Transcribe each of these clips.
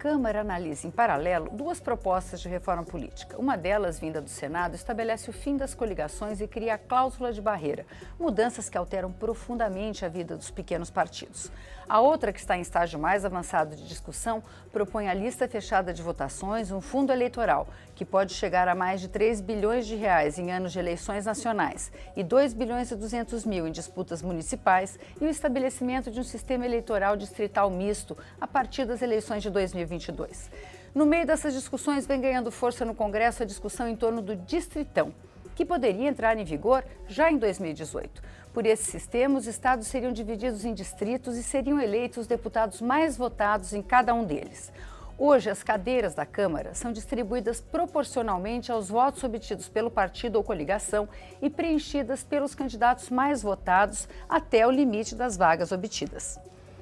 Câmara analisa, em paralelo, duas propostas de reforma política. Uma delas, vinda do Senado, estabelece o fim das coligações e cria a cláusula de barreira, mudanças que alteram profundamente a vida dos pequenos partidos. A outra, que está em estágio mais avançado de discussão, propõe a lista fechada de votações, um fundo eleitoral, que pode chegar a mais de 3 bilhões de reais em anos de eleições nacionais e 2 bilhões e 200 mil em disputas municipais e o estabelecimento de um sistema eleitoral distrital misto a partir das eleições de 2022. No meio dessas discussões, vem ganhando força no Congresso a discussão em torno do distritão que poderia entrar em vigor já em 2018. Por esse sistema, os estados seriam divididos em distritos e seriam eleitos os deputados mais votados em cada um deles. Hoje, as cadeiras da Câmara são distribuídas proporcionalmente aos votos obtidos pelo partido ou coligação e preenchidas pelos candidatos mais votados até o limite das vagas obtidas.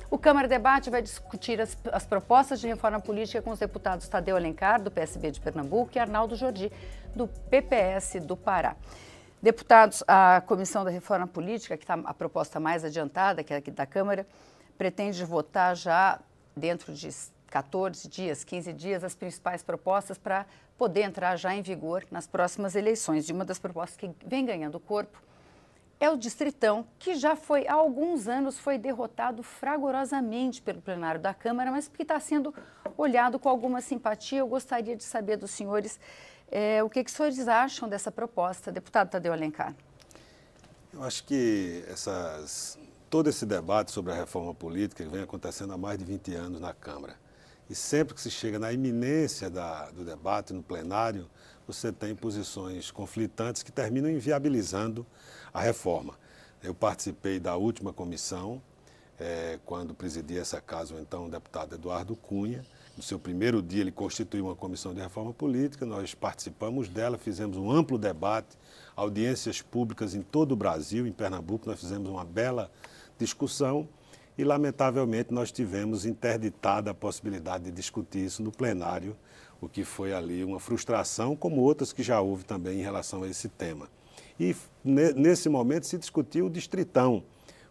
O Câmara Debate vai discutir as, as propostas de reforma política com os deputados Tadeu Alencar, do PSB de Pernambuco, e Arnaldo Jordi, do PPS do Pará. Deputados, a Comissão da Reforma Política, que está a proposta mais adiantada, que é aqui da Câmara, pretende votar já dentro de 14 dias, 15 dias, as principais propostas para poder entrar já em vigor nas próximas eleições. E uma das propostas que vem ganhando corpo é o Distritão, que já foi, há alguns anos, foi derrotado fragorosamente pelo plenário da Câmara, mas que está sendo olhado com alguma simpatia. Eu gostaria de saber dos senhores é, o que, que os senhores acham dessa proposta, deputado Tadeu Alencar? Eu acho que essas, todo esse debate sobre a reforma política vem acontecendo há mais de 20 anos na Câmara. E sempre que se chega na iminência da, do debate, no plenário, você tem posições conflitantes que terminam inviabilizando a reforma. Eu participei da última comissão, é, quando presidi essa casa, o então deputado Eduardo Cunha, no seu primeiro dia, ele constituiu uma comissão de reforma política, nós participamos dela, fizemos um amplo debate, audiências públicas em todo o Brasil, em Pernambuco, nós fizemos uma bela discussão e, lamentavelmente, nós tivemos interditada a possibilidade de discutir isso no plenário, o que foi ali uma frustração, como outras que já houve também em relação a esse tema. E nesse momento se discutiu o distritão,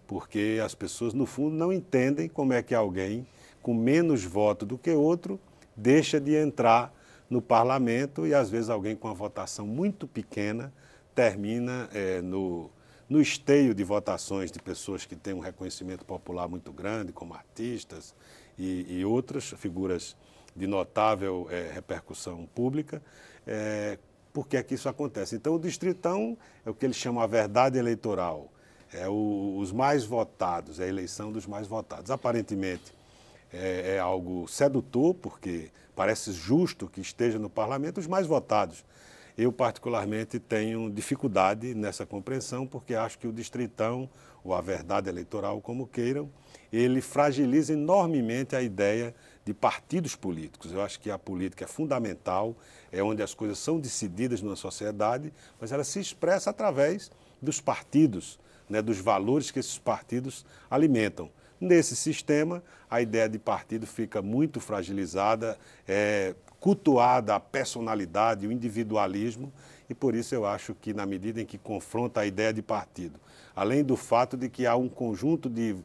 porque as pessoas, no fundo, não entendem como é que alguém com menos voto do que outro deixa de entrar no parlamento e, às vezes, alguém com uma votação muito pequena termina é, no, no esteio de votações de pessoas que têm um reconhecimento popular muito grande, como artistas e, e outras figuras de notável é, repercussão pública. É, por que é que isso acontece? Então, o distritão é o que ele chama a verdade eleitoral. É o, os mais votados, é a eleição dos mais votados. Aparentemente, é, é algo sedutor, porque parece justo que esteja no parlamento os mais votados. Eu, particularmente, tenho dificuldade nessa compreensão, porque acho que o distritão, ou a verdade eleitoral, como queiram, ele fragiliza enormemente a ideia de partidos políticos. Eu acho que a política é fundamental, é onde as coisas são decididas numa sociedade, mas ela se expressa através dos partidos, né, dos valores que esses partidos alimentam. Nesse sistema, a ideia de partido fica muito fragilizada, é, cultuada a personalidade, o individualismo, e por isso eu acho que, na medida em que confronta a ideia de partido, além do fato de que há um conjunto de,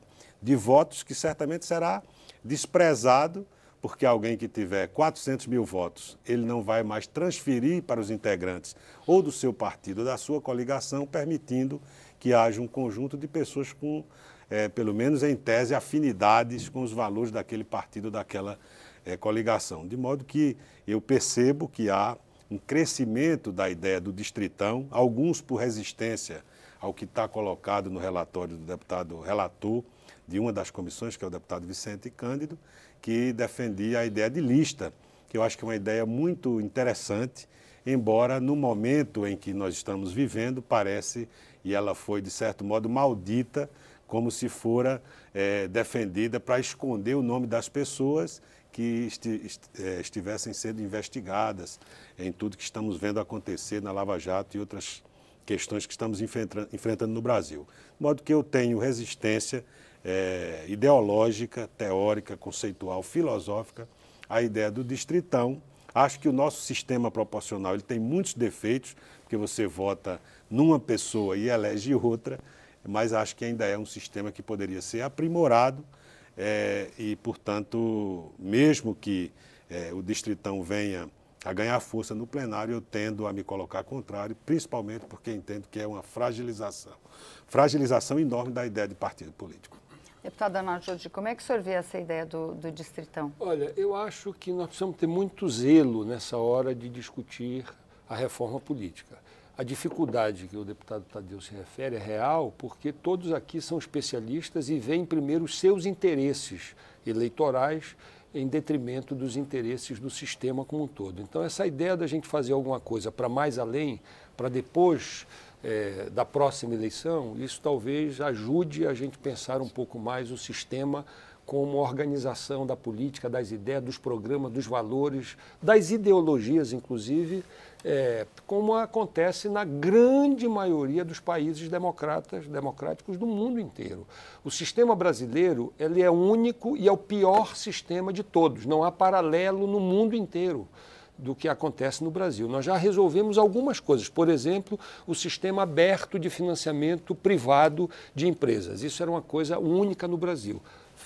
de votos que certamente será desprezado, porque alguém que tiver 400 mil votos, ele não vai mais transferir para os integrantes ou do seu partido, ou da sua coligação, permitindo que haja um conjunto de pessoas com é, pelo menos em tese, afinidades com os valores daquele partido, daquela é, coligação. De modo que eu percebo que há um crescimento da ideia do distritão, alguns por resistência ao que está colocado no relatório do deputado relator de uma das comissões, que é o deputado Vicente Cândido, que defendia a ideia de lista, que eu acho que é uma ideia muito interessante, embora no momento em que nós estamos vivendo, parece, e ela foi de certo modo maldita, como se fora é, defendida para esconder o nome das pessoas que é, estivessem sendo investigadas em tudo que estamos vendo acontecer na Lava Jato e outras questões que estamos enfrentando no Brasil. De modo que eu tenho resistência é, ideológica, teórica, conceitual, filosófica à ideia do distritão. Acho que o nosso sistema proporcional ele tem muitos defeitos, porque você vota numa pessoa e elege outra mas acho que ainda é um sistema que poderia ser aprimorado é, e, portanto, mesmo que é, o distritão venha a ganhar força no plenário, eu tendo a me colocar contrário, principalmente porque entendo que é uma fragilização, fragilização enorme da ideia de partido político. Deputado Anajodi, como é que o senhor vê essa ideia do, do, distritão? Olha, eu acho que nós precisamos ter muito zelo nessa hora de discutir a reforma política. A dificuldade que o deputado Tadeu se refere é real, porque todos aqui são especialistas e veem primeiro os seus interesses eleitorais em detrimento dos interesses do sistema como um todo. Então, essa ideia da gente fazer alguma coisa para mais além, para depois é, da próxima eleição, isso talvez ajude a gente pensar um pouco mais o sistema como organização da política, das ideias, dos programas, dos valores, das ideologias, inclusive, é, como acontece na grande maioria dos países democratas, democráticos do mundo inteiro. O sistema brasileiro ele é único e é o pior sistema de todos. Não há paralelo no mundo inteiro do que acontece no Brasil. Nós já resolvemos algumas coisas, por exemplo, o sistema aberto de financiamento privado de empresas. Isso era uma coisa única no Brasil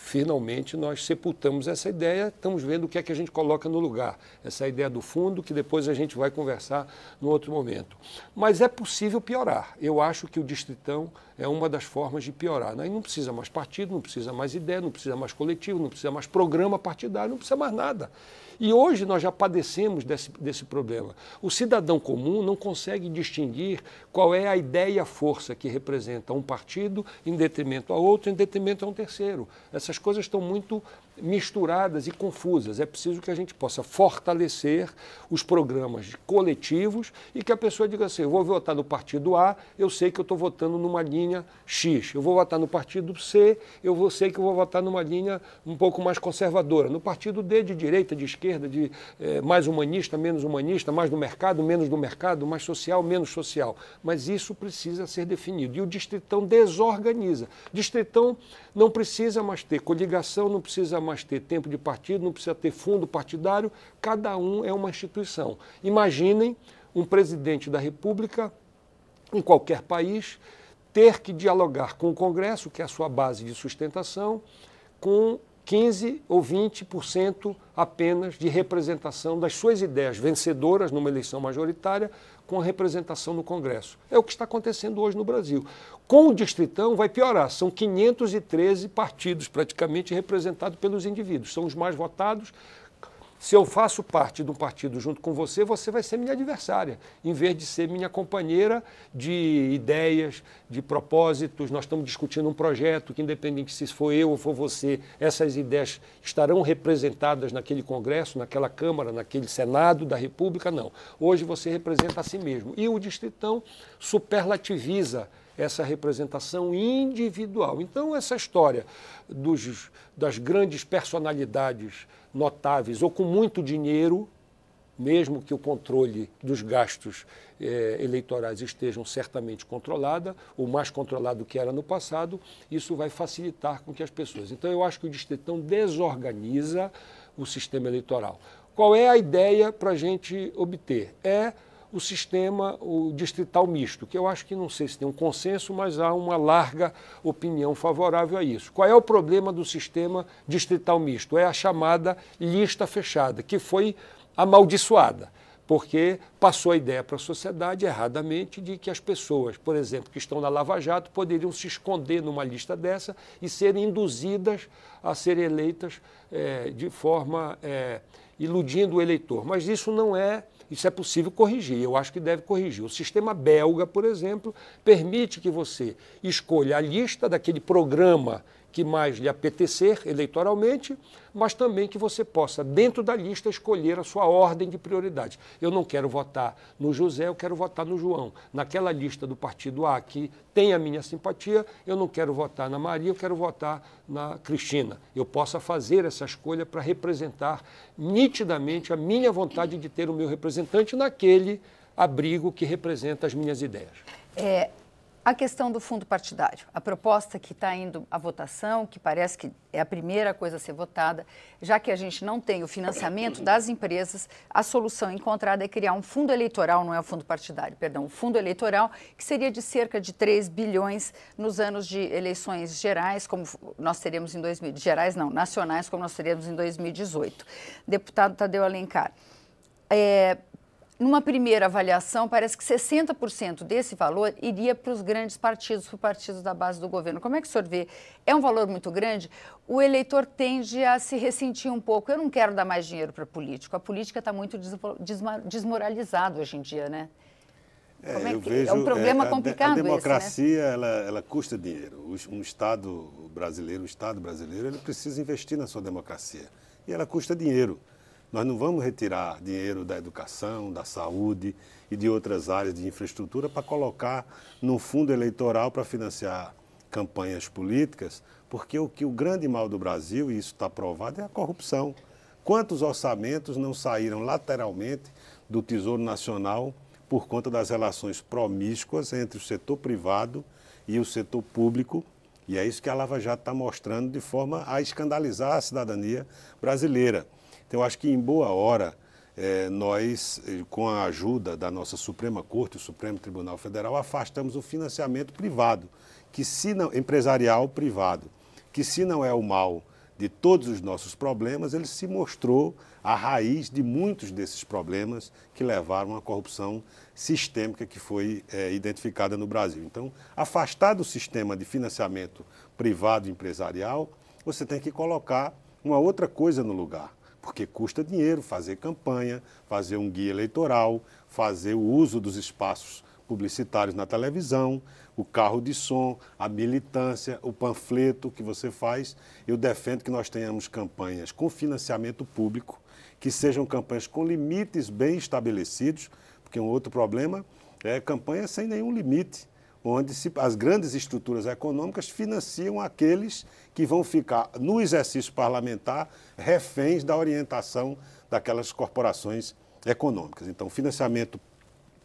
finalmente nós sepultamos essa ideia, estamos vendo o que é que a gente coloca no lugar. Essa ideia do fundo, que depois a gente vai conversar no outro momento. Mas é possível piorar. Eu acho que o Distritão é uma das formas de piorar. Aí né? não precisa mais partido, não precisa mais ideia, não precisa mais coletivo, não precisa mais programa partidário, não precisa mais nada. E hoje nós já padecemos desse, desse problema. O cidadão comum não consegue distinguir qual é a ideia e a força que representa um partido em detrimento a outro, em detrimento a um terceiro. Essas coisas estão muito misturadas e confusas. É preciso que a gente possa fortalecer os programas coletivos e que a pessoa diga assim: eu vou votar no partido A, eu sei que eu estou votando numa linha X. Eu vou votar no partido C, eu sei que eu vou votar numa linha um pouco mais conservadora. No partido D, de direita, de esquerda, de eh, mais humanista, menos humanista, mais do mercado, menos do mercado, mais social, menos social. Mas isso precisa ser definido. E o distritão desorganiza. Distritão não precisa mais ter coligação, não precisa mais mais ter tempo de partido, não precisa ter fundo partidário, cada um é uma instituição. Imaginem um presidente da República, em qualquer país, ter que dialogar com o Congresso, que é a sua base de sustentação, com 15 ou 20% apenas de representação das suas ideias vencedoras numa eleição majoritária com a representação no Congresso. É o que está acontecendo hoje no Brasil. Com o Distritão vai piorar. São 513 partidos praticamente representados pelos indivíduos. São os mais votados, se eu faço parte de um partido junto com você, você vai ser minha adversária, em vez de ser minha companheira de ideias, de propósitos. Nós estamos discutindo um projeto que, independente se for eu ou for você, essas ideias estarão representadas naquele Congresso, naquela Câmara, naquele Senado da República. Não. Hoje você representa a si mesmo. E o Distritão superlativiza essa representação individual. Então, essa história dos, das grandes personalidades notáveis ou com muito dinheiro, mesmo que o controle dos gastos eh, eleitorais estejam certamente controlada, ou mais controlado que era no passado, isso vai facilitar com que as pessoas. Então, eu acho que o distritão desorganiza o sistema eleitoral. Qual é a ideia para a gente obter? É o sistema o distrital misto, que eu acho que não sei se tem um consenso, mas há uma larga opinião favorável a isso. Qual é o problema do sistema distrital misto? É a chamada lista fechada, que foi amaldiçoada porque passou a ideia para a sociedade erradamente de que as pessoas, por exemplo, que estão na Lava Jato, poderiam se esconder numa lista dessa e serem induzidas a serem eleitas é, de forma é, iludindo o eleitor. Mas isso não é isso é possível corrigir, eu acho que deve corrigir. O sistema belga, por exemplo, permite que você escolha a lista daquele programa que mais lhe apetecer eleitoralmente, mas também que você possa, dentro da lista, escolher a sua ordem de prioridade. Eu não quero votar no José, eu quero votar no João. Naquela lista do partido A que tem a minha simpatia, eu não quero votar na Maria, eu quero votar na Cristina. Eu possa fazer essa escolha para representar nitidamente a minha vontade de ter o meu representante naquele abrigo que representa as minhas ideias. É, a questão do fundo partidário, a proposta que está indo à votação, que parece que é a primeira coisa a ser votada, já que a gente não tem o financiamento das empresas, a solução encontrada é criar um fundo eleitoral, não é um fundo partidário, perdão, um fundo eleitoral que seria de cerca de 3 bilhões nos anos de eleições gerais, como nós teremos em 2000, gerais não, nacionais, como nós teremos em 2018. Deputado Tadeu Alencar, é, numa primeira avaliação, parece que 60% desse valor iria para os grandes partidos, para os partidos da base do governo. Como é que o senhor vê? É um valor muito grande? O eleitor tende a se ressentir um pouco. Eu não quero dar mais dinheiro para político. A política está muito desmoralizada hoje em dia, né? É, Como é, que... vejo, é um problema é, a, complicado. A democracia esse, né? ela, ela custa dinheiro. Um Estado brasileiro, um Estado brasileiro, ele precisa investir na sua democracia. E ela custa dinheiro. Nós não vamos retirar dinheiro da educação, da saúde e de outras áreas de infraestrutura para colocar no fundo eleitoral para financiar campanhas políticas, porque o que o grande mal do Brasil, e isso está provado, é a corrupção. Quantos orçamentos não saíram lateralmente do Tesouro Nacional por conta das relações promíscuas entre o setor privado e o setor público? E é isso que a Lava Jato está mostrando de forma a escandalizar a cidadania brasileira. Então, acho que em boa hora, é, nós, eh, com a ajuda da nossa Suprema Corte, o Supremo Tribunal Federal, afastamos o financiamento privado, que se não empresarial privado, que se não é o mal de todos os nossos problemas, ele se mostrou a raiz de muitos desses problemas que levaram à corrupção sistêmica que foi é, identificada no Brasil. Então, afastar do sistema de financiamento privado empresarial, você tem que colocar uma outra coisa no lugar porque custa dinheiro fazer campanha, fazer um guia eleitoral, fazer o uso dos espaços publicitários na televisão, o carro de som, a militância, o panfleto que você faz. Eu defendo que nós tenhamos campanhas com financiamento público, que sejam campanhas com limites bem estabelecidos, porque um outro problema é campanha sem nenhum limite onde se, as grandes estruturas econômicas financiam aqueles que vão ficar no exercício parlamentar reféns da orientação daquelas corporações econômicas. Então, financiamento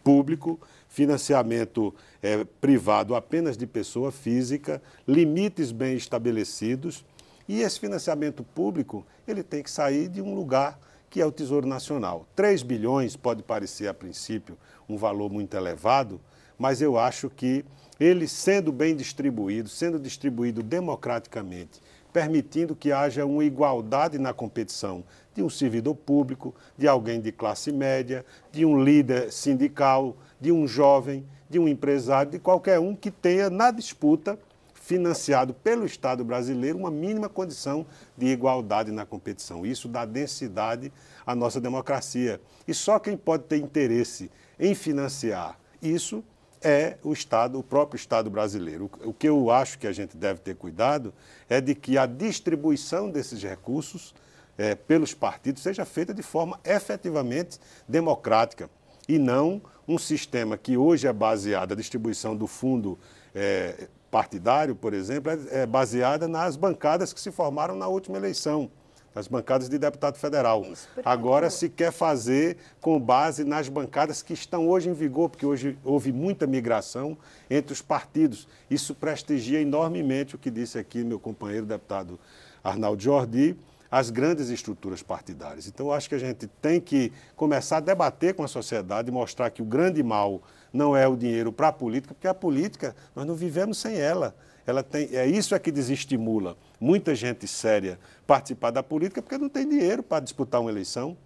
público, financiamento é, privado apenas de pessoa física, limites bem estabelecidos. E esse financiamento público ele tem que sair de um lugar que é o Tesouro Nacional. 3 bilhões pode parecer, a princípio, um valor muito elevado, mas eu acho que ele sendo bem distribuído, sendo distribuído democraticamente, permitindo que haja uma igualdade na competição de um servidor público, de alguém de classe média, de um líder sindical, de um jovem, de um empresário, de qualquer um que tenha na disputa financiado pelo Estado brasileiro uma mínima condição de igualdade na competição. Isso dá densidade à nossa democracia. E só quem pode ter interesse em financiar isso é o Estado, o próprio Estado brasileiro. O que eu acho que a gente deve ter cuidado é de que a distribuição desses recursos é, pelos partidos seja feita de forma efetivamente democrática e não um sistema que hoje é baseado, a distribuição do fundo é, partidário, por exemplo, é, é baseada nas bancadas que se formaram na última eleição nas bancadas de deputado federal. Agora se quer fazer com base nas bancadas que estão hoje em vigor, porque hoje houve muita migração entre os partidos. Isso prestigia enormemente o que disse aqui meu companheiro deputado Arnaldo Jordi, as grandes estruturas partidárias. Então acho que a gente tem que começar a debater com a sociedade, mostrar que o grande mal não é o dinheiro para a política, porque a política nós não vivemos sem ela. Ela tem, é isso é que desestimula muita gente séria participar da política porque não tem dinheiro para disputar uma eleição.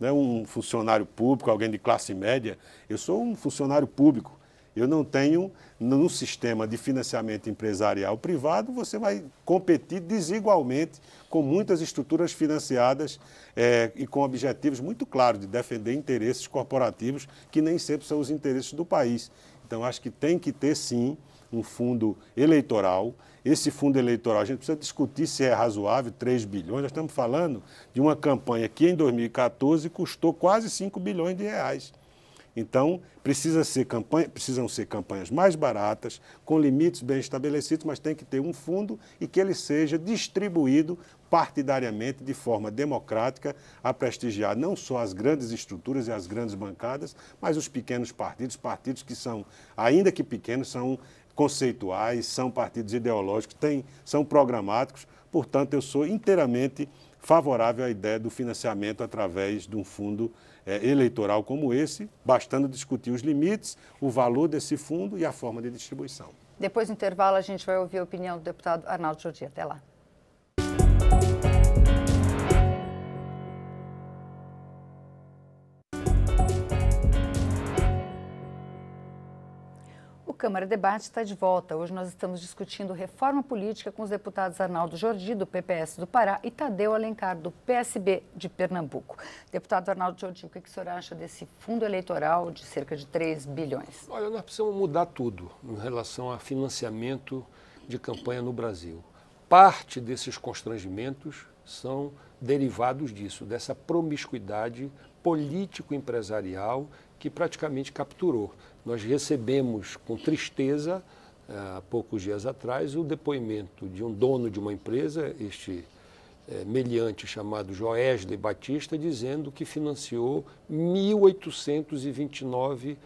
Né? Um funcionário público, alguém de classe média. Eu sou um funcionário público. Eu não tenho, no sistema de financiamento empresarial privado, você vai competir desigualmente com muitas estruturas financiadas é, e com objetivos muito claros de defender interesses corporativos que nem sempre são os interesses do país. Então, acho que tem que ter, sim, um fundo eleitoral. Esse fundo eleitoral, a gente precisa discutir se é razoável, 3 bilhões. Nós estamos falando de uma campanha que em 2014 custou quase 5 bilhões de reais. Então, precisa ser campanha, precisam ser campanhas mais baratas, com limites bem estabelecidos, mas tem que ter um fundo e que ele seja distribuído partidariamente, de forma democrática, a prestigiar não só as grandes estruturas e as grandes bancadas, mas os pequenos partidos, partidos que são, ainda que pequenos, são conceituais, são partidos ideológicos, têm são programáticos. Portanto, eu sou inteiramente favorável à ideia do financiamento através de um fundo é, eleitoral como esse, bastando discutir os limites, o valor desse fundo e a forma de distribuição. Depois do intervalo, a gente vai ouvir a opinião do deputado Arnaldo Jordi. Até lá. Câmara Debate está de volta. Hoje nós estamos discutindo reforma política com os deputados Arnaldo Jordi, do PPS do Pará, e Tadeu Alencar, do PSB de Pernambuco. Deputado Arnaldo Jordi, o que, o senhor acha desse fundo eleitoral de cerca de 3 bilhões? Olha, nós precisamos mudar tudo em relação a financiamento de campanha no Brasil. Parte desses constrangimentos são derivados disso, dessa promiscuidade político-empresarial que praticamente capturou. Nós recebemos com tristeza, eh, há poucos dias atrás, o depoimento de um dono de uma empresa, este é, meliante chamado Joesley Batista, dizendo que financiou 1.829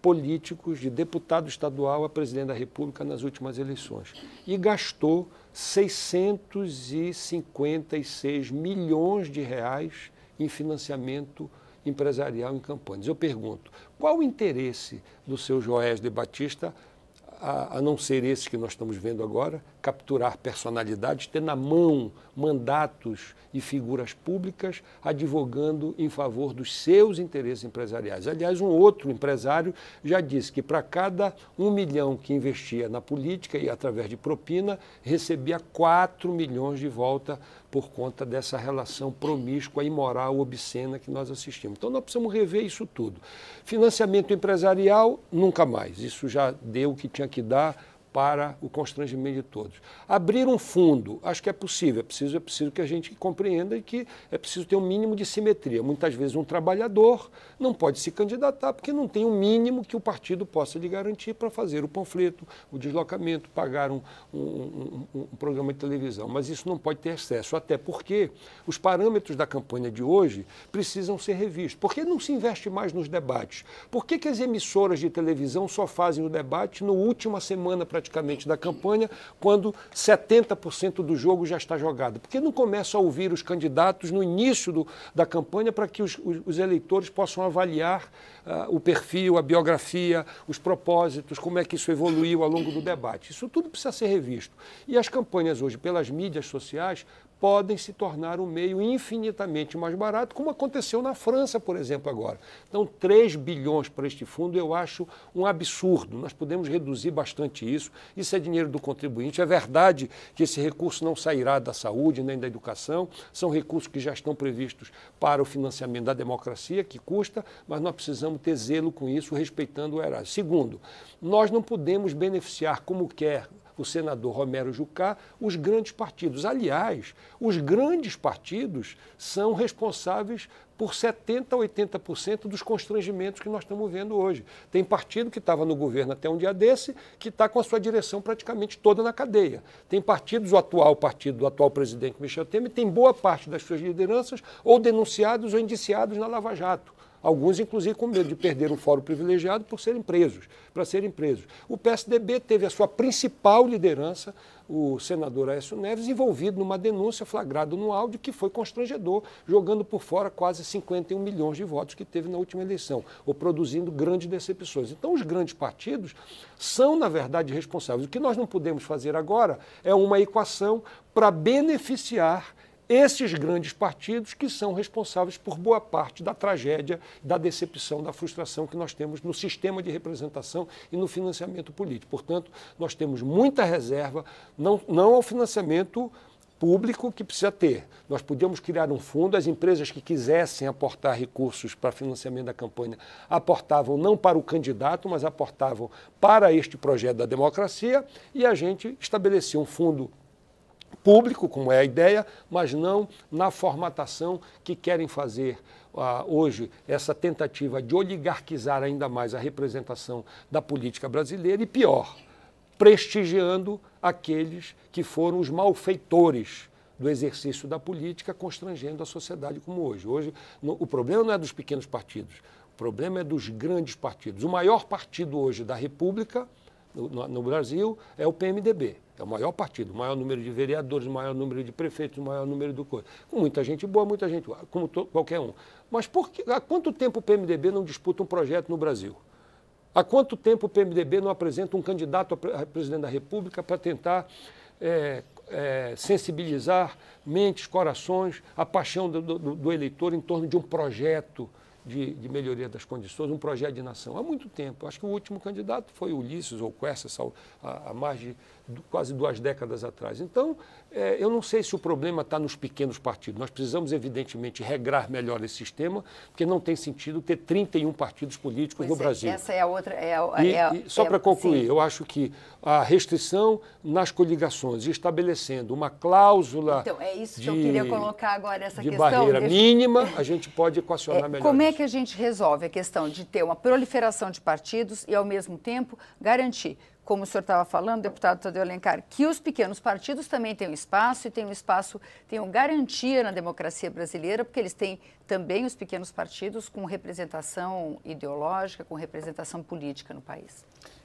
políticos, de deputado estadual a presidente da República nas últimas eleições. E gastou 656 milhões de reais em financiamento político empresarial em Campanhas. Eu pergunto, qual o interesse do seu Joés de Batista, a, a não ser esse que nós estamos vendo agora, capturar personalidades, ter na mão mandatos e figuras públicas advogando em favor dos seus interesses empresariais. Aliás, um outro empresário já disse que para cada um milhão que investia na política e através de propina, recebia quatro milhões de volta por conta dessa relação promíscua, imoral, obscena que nós assistimos. Então, nós precisamos rever isso tudo. Financiamento empresarial, nunca mais. Isso já deu o que tinha que dar para o constrangimento de todos. Abrir um fundo, acho que é possível, é preciso, é preciso que a gente compreenda que é preciso ter um mínimo de simetria. Muitas vezes um trabalhador não pode se candidatar porque não tem o um mínimo que o partido possa lhe garantir para fazer o panfleto, o deslocamento, pagar um, um, um programa de televisão. Mas isso não pode ter excesso, até porque os parâmetros da campanha de hoje precisam ser revistos. Por que não se investe mais nos debates? Por que, que as emissoras de televisão só fazem o debate na última semana para praticamente da campanha, quando 70% do jogo já está jogado? Porque não começa a ouvir os candidatos no início do, da campanha para que os, os, eleitores possam avaliar uh, o perfil, a biografia, os propósitos, como é que isso evoluiu ao longo do debate? Isso tudo precisa ser revisto. E as campanhas hoje, pelas mídias sociais, podem se tornar um meio infinitamente mais barato, como aconteceu na França, por exemplo, agora. Então, 3 bilhões para este fundo eu acho um absurdo. Nós podemos reduzir bastante isso. Isso é dinheiro do contribuinte. É verdade que esse recurso não sairá da saúde nem da educação, são recursos que já estão previstos para o financiamento da democracia, que custa, mas nós precisamos ter zelo com isso, respeitando o erário. Segundo, nós não podemos beneficiar como quer o senador Romero Jucá, os grandes partidos. Aliás, os grandes partidos são responsáveis por 70% a 80% dos constrangimentos que nós estamos vendo hoje. Tem partido que estava no governo até um dia desse, que está com a sua direção praticamente toda na cadeia. Tem partidos, o atual partido do atual presidente Michel Temer, tem boa parte das suas lideranças ou denunciados ou indiciados na Lava Jato. Alguns, inclusive, com medo de perder o fórum privilegiado por serem presos, para serem presos. O PSDB teve a sua principal liderança, o senador Aécio Neves, envolvido numa denúncia flagrada no áudio que foi constrangedor, jogando por fora quase 51 milhões de votos que teve na última eleição, ou produzindo grandes decepções. Então, os grandes partidos são, na verdade, responsáveis. O que nós não podemos fazer agora é uma equação para beneficiar esses grandes partidos que são responsáveis por boa parte da tragédia, da decepção, da frustração que nós temos no sistema de representação e no financiamento político. Portanto, nós temos muita reserva, não, não ao financiamento público que precisa ter. Nós podíamos criar um fundo, as empresas que quisessem aportar recursos para financiamento da campanha aportavam não para o candidato, mas aportavam para este projeto da democracia e a gente estabelecia um fundo público, como é a ideia, mas não na formatação que querem fazer ah, hoje essa tentativa de oligarquizar ainda mais a representação da política brasileira e, pior, prestigiando aqueles que foram os malfeitores do exercício da política, constrangendo a sociedade como hoje. Hoje, no, o problema não é dos pequenos partidos, o problema é dos grandes partidos. O maior partido hoje da República no, no Brasil é o PMDB. É o maior partido, o maior número de vereadores, o maior número de prefeitos, o maior número de coisas. Com muita gente boa, muita gente boa, como to, qualquer um. Mas por que, há quanto tempo o PMDB não disputa um projeto no Brasil? Há quanto tempo o PMDB não apresenta um candidato a presidente da República para tentar é, é, sensibilizar mentes, corações, a paixão do, do, do eleitor em torno de um projeto? de, de, melhoria das condições, um projeto de nação. Há muito tempo. Acho que o último candidato foi Ulisses ou Quercia, há mais de quase duas décadas atrás. Então, é, eu não sei se o problema está nos pequenos partidos. Nós precisamos, evidentemente, regrar melhor esse sistema, porque não tem sentido ter 31 partidos políticos pois no é, Brasil. Essa é a outra. É a, e, é, e só é para concluir, sim. eu acho que a restrição nas coligações, estabelecendo uma cláusula. Então, é isso de, que eu queria colocar agora, essa de questão. barreira mínima, a gente pode equacionar é, melhor. Como é isso. é que a gente resolve a questão de ter uma proliferação de partidos e, ao mesmo tempo, garantir como o senhor estava falando, deputado Tadeu Alencar, que os pequenos partidos também têm um espaço e têm um espaço, têm uma garantia na democracia brasileira, porque eles têm também os pequenos partidos com representação ideológica, com representação política no país.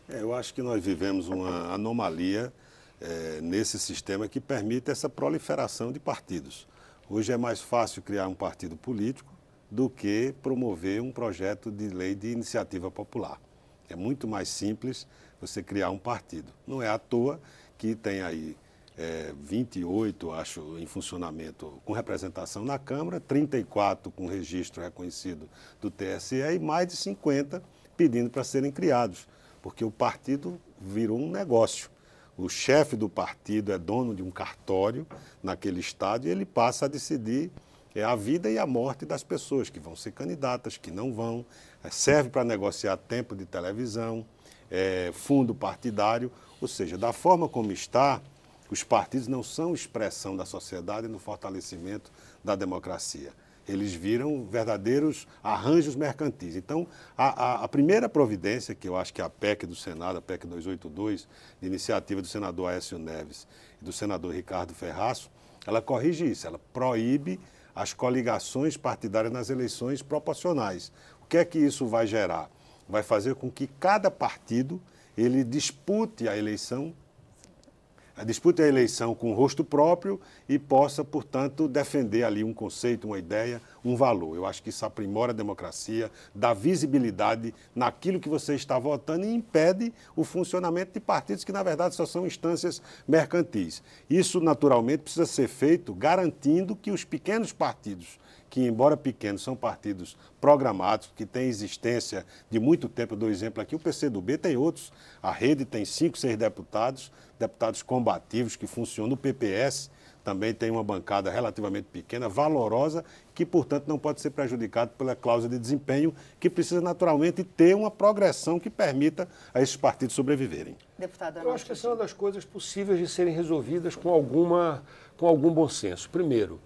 É, eu acho que nós vivemos uma anomalia é, nesse sistema que permite essa proliferação de partidos. Hoje é mais fácil criar um partido político do que promover um projeto de lei de iniciativa popular. É muito mais simples você criar um partido. Não é à toa que tem aí é, 28, acho, em funcionamento com representação na Câmara, 34 com registro reconhecido do TSE e mais de 50 pedindo para serem criados, porque o partido virou um negócio. O chefe do partido é dono de um cartório naquele estado e ele passa a decidir é a vida e a morte das pessoas que vão ser candidatas, que não vão, é, serve para negociar tempo de televisão, é, fundo partidário, ou seja, da forma como está, os partidos não são expressão da sociedade no fortalecimento da democracia. Eles viram verdadeiros arranjos mercantis. Então, a, a, a, primeira providência, que eu acho que é a PEC do Senado, a PEC 282, de iniciativa do senador Aécio Neves e do senador Ricardo Ferraço, ela corrige isso, ela proíbe as coligações partidárias nas eleições proporcionais. O que é que isso vai gerar? vai fazer com que cada partido ele dispute a eleição, a dispute a eleição com o rosto próprio e possa, portanto, defender ali um conceito, uma ideia, um valor. Eu acho que isso aprimora a democracia, dá visibilidade naquilo que você está votando e impede o funcionamento de partidos que, na verdade, só são instâncias mercantis. Isso, naturalmente, precisa ser feito garantindo que os pequenos partidos que, embora pequenos, são partidos programados, que têm existência de muito tempo. Eu dou exemplo aqui: o PCdoB tem outros, a rede tem cinco, seis deputados, deputados combativos que funcionam. O PPS também tem uma bancada relativamente pequena, valorosa, que, portanto, não pode ser prejudicado pela cláusula de desempenho, que precisa naturalmente ter uma progressão que permita a esses partidos sobreviverem. Deputado, eu acho que essa é uma das coisas possíveis de serem resolvidas com, alguma, com algum bom senso. Primeiro,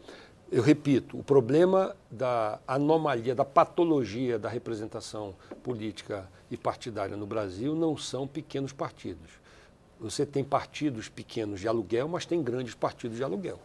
eu repito, o problema da anomalia, da patologia da representação política e partidária no Brasil não são pequenos partidos. Você tem partidos pequenos de aluguel, mas tem grandes partidos de aluguel.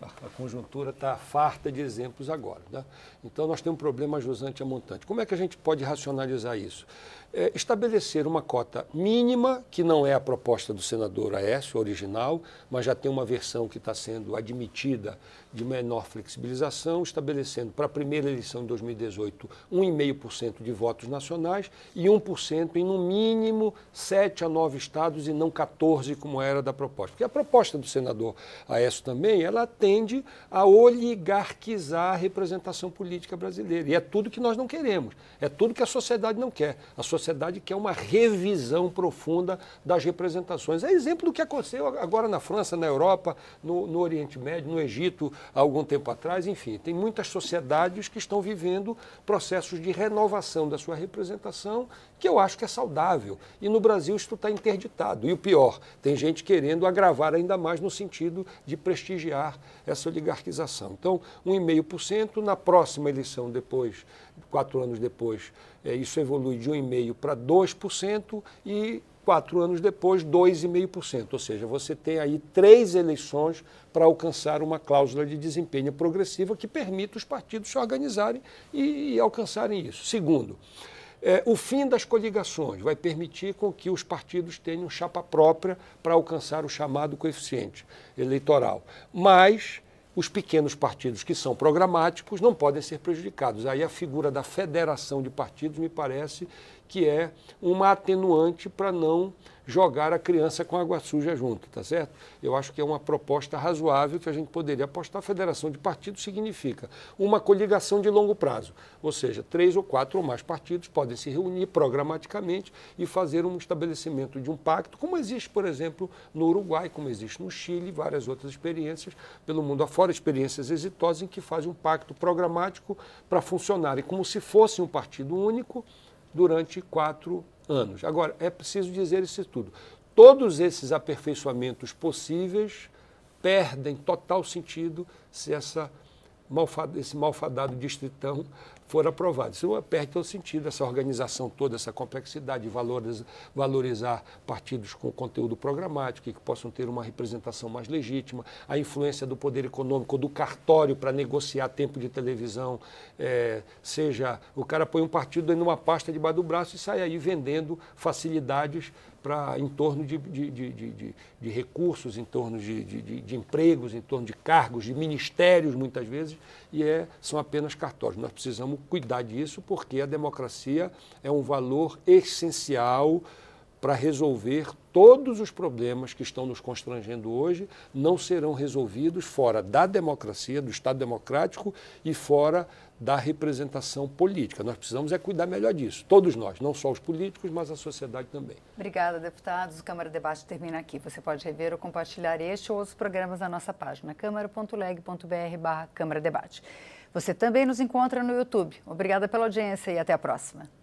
A conjuntura está farta de exemplos agora. Né? Então, nós temos um problema jusante a montante. Como é que a gente pode racionalizar isso? é, estabelecer uma cota mínima, que não é a proposta do senador Aécio original, mas já tem uma versão que está sendo admitida de menor flexibilização, estabelecendo para a primeira eleição de 2018 1,5% de votos nacionais e 1% em, no mínimo, 7 a 9 estados e não 14, como era da proposta. Porque a proposta do senador Aécio também, ela tende a oligarquizar a representação política brasileira. E é tudo que nós não queremos, é tudo que a sociedade não quer. A sociedade sociedade que é uma revisão profunda das representações. É exemplo do que aconteceu agora na França, na Europa, no, no Oriente Médio, no Egito, há algum tempo atrás, enfim. Tem muitas sociedades que estão vivendo processos de renovação da sua representação que eu acho que é saudável. E no Brasil isso está interditado. E o pior, tem gente querendo agravar ainda mais no sentido de prestigiar essa oligarquização. Então, 1,5%, na próxima eleição, depois, quatro anos depois, é, isso evolui de 1,5% para 2% e quatro anos depois, 2,5%. Ou seja, você tem aí três eleições para alcançar uma cláusula de desempenho progressiva que permita os partidos se organizarem e, e alcançarem isso. Segundo, é, o fim das coligações vai permitir com que os partidos tenham chapa própria para alcançar o chamado coeficiente eleitoral. Mas os pequenos partidos que são programáticos não podem ser prejudicados. Aí a figura da federação de partidos me parece que é uma atenuante para não jogar a criança com água suja junto, tá certo? Eu acho que é uma proposta razoável que a gente poderia apostar. A federação de partidos significa uma coligação de longo prazo, ou seja, três ou quatro ou mais partidos podem se reunir programaticamente e fazer um estabelecimento de um pacto, como existe, por exemplo, no Uruguai, como existe no Chile, várias outras experiências pelo mundo afora, experiências exitosas em que fazem um pacto programático para funcionarem como se fosse um partido único durante quatro anos. Agora, é preciso dizer isso tudo. Todos esses aperfeiçoamentos possíveis perdem total sentido se essa esse malfadado distritão for aprovado. Isso perde todo sentido, essa organização toda, essa complexidade, valorizar partidos com conteúdo programático e que possam ter uma representação mais legítima, a influência do poder econômico, do cartório para negociar tempo de televisão, é, seja o cara põe um partido em uma pasta debaixo do braço e sai aí vendendo facilidades para em torno de, de, de, de, recursos, em torno de, empregos, em torno de cargos, de ministérios, muitas vezes, e é, são apenas cartórios. Nós precisamos cuidar disso porque a democracia é um valor essencial para resolver todos os problemas que estão nos constrangendo hoje, não serão resolvidos fora da democracia, do Estado democrático e fora da representação política. Nós precisamos é cuidar melhor disso, todos nós, não só os políticos, mas a sociedade também. Obrigada, deputados. O Câmara Debate termina aqui. Você pode rever ou compartilhar este ou outros programas na nossa página câmara.leg.br/câmara debate. Você também nos encontra no YouTube. Obrigada pela audiência e até a próxima.